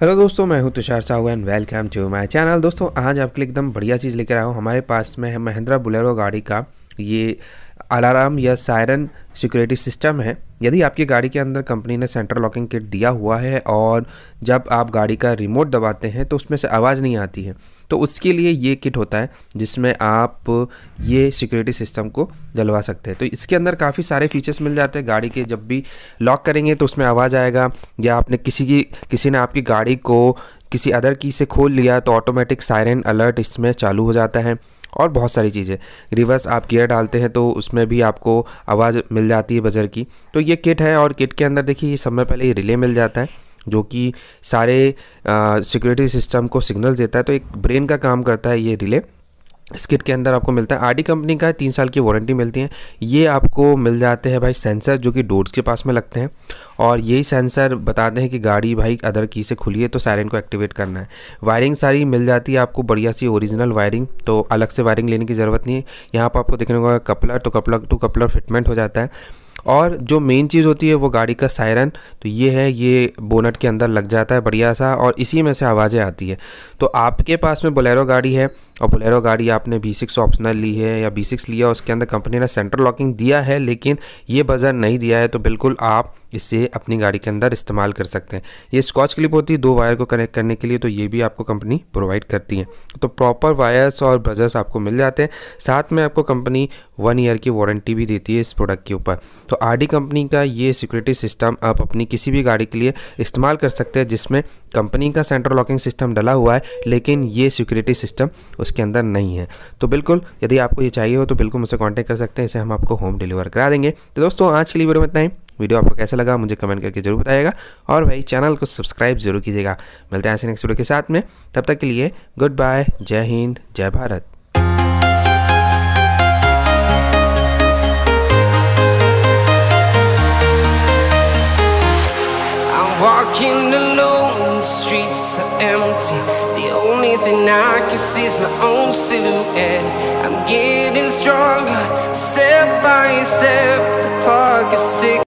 Hello दोस्तों मैं हूं Tushar Sahu and welcome to my channel दोस्तों आज आपके लिए एकदम बढ़िया चीज़ लेकर आया हूं हमारे पास में है महिंद्रा बुलेरो गाड़ी का ये अलार्म या सायरन सिक्योरिटी सिस्टम है यदि आपकी गाड़ी के अंदर कंपनी ने सेंट्रल लॉकिंग किट दिया हुआ है और जब आप गाड़ी का रिमोट दबाते हैं तो उसमें से आवाज़ नहीं आती है तो उसके लिए ये किट होता है जिसमें आप ये सिक्योरिटी सिस्टम को जलवा सकते हैं तो इसके अंदर काफ़ी सारे फीचर्स मिल जाते हैं गाड़ी के जब भी लॉक करेंगे तो उसमें आवाज़ आएगा या आपने किसी की किसी ने आपकी गाड़ी को किसी अदर की से खोल लिया तो ऑटोमेटिक सायरन अलर्ट इसमें चालू हो जाता है और बहुत सारी चीज़ें रिवर्स आप गियर डालते हैं तो उसमें भी आपको आवाज़ मिल जाती है बजर की तो ये किट है और किट के अंदर देखिए सब में पहले ये रिले मिल जाता है जो कि सारे सिक्योरिटी सिस्टम को सिग्नल देता है तो एक ब्रेन का काम करता है ये रिले इस किट के अंदर आपको मिलता है आरडी कंपनी का तीन साल की वारंटी मिलती है ये आपको मिल जाते हैं भाई सेंसर जो कि डोर्स के पास में लगते हैं और यही सेंसर बताते हैं कि गाड़ी भाई अदर की से खुली है तो साइरन को एक्टिवेट करना है वायरिंग सारी मिल जाती है आपको बढ़िया सी ओरिजिनल वायरिंग तो अलग से वायरिंग लेने की ज़रूरत नहीं है यहाँ पर आपको देखने को कपलर तो कपलर टू कपलर फिटमेंट हो जाता है और जो मेन चीज़ होती है वो गाड़ी का सायरन तो ये है ये बोनट के अंदर लग जाता है बढ़िया सा और इसी में से आवाज़ें आती है तो आपके पास में बोलेरो गाड़ी है और बोलेरो गाड़ी आपने बी सिक्स ऑप्शनल ली है या बी सिक्स लिया उसके अंदर कंपनी ने सेंट्रल लॉकिंग दिया है लेकिन ये बजर नहीं दिया है तो बिल्कुल आप इसे अपनी गाड़ी के अंदर इस्तेमाल कर सकते हैं ये स्कॉच क्लिप होती है दो वायर को कनेक्ट करने के लिए तो ये भी आपको कंपनी प्रोवाइड करती है तो प्रॉपर वायर्स और ब्रजर्स आपको मिल जाते हैं साथ में आपको कंपनी वन ईयर की वारंटी भी देती है इस प्रोडक्ट के ऊपर तो आर कंपनी का ये सिक्योरिटी सिस्टम आप अपनी किसी भी गाड़ी के लिए इस्तेमाल कर सकते हैं जिसमें कंपनी का सेंटर लॉकिंग सिस्टम डला हुआ है लेकिन ये सिक्योरिटी सिस्टम उसके अंदर नहीं है तो बिल्कुल यदि आपको ये चाहिए हो तो बिल्कुल मुझसे कॉन्टैक्ट कर सकते हैं इसे हम आपको होम डिलीवर करा देंगे तो दोस्तों आज के लिए वीडियो में इतना ही वीडियो आपको कैसा लगा मुझे कमेंट करके जरूर बताएगा और भाई चैनल को सब्सक्राइब जरूर कीजिएगा मिलते हैं ऐसे नेक्स्ट वीडियो के साथ में तब तक के लिए गुड बाय जय हिंद जय Bharat Walking alone, the streets are empty. The only thing I can see is my own silhouette. I'm getting stronger, step by step. The clock is ticking.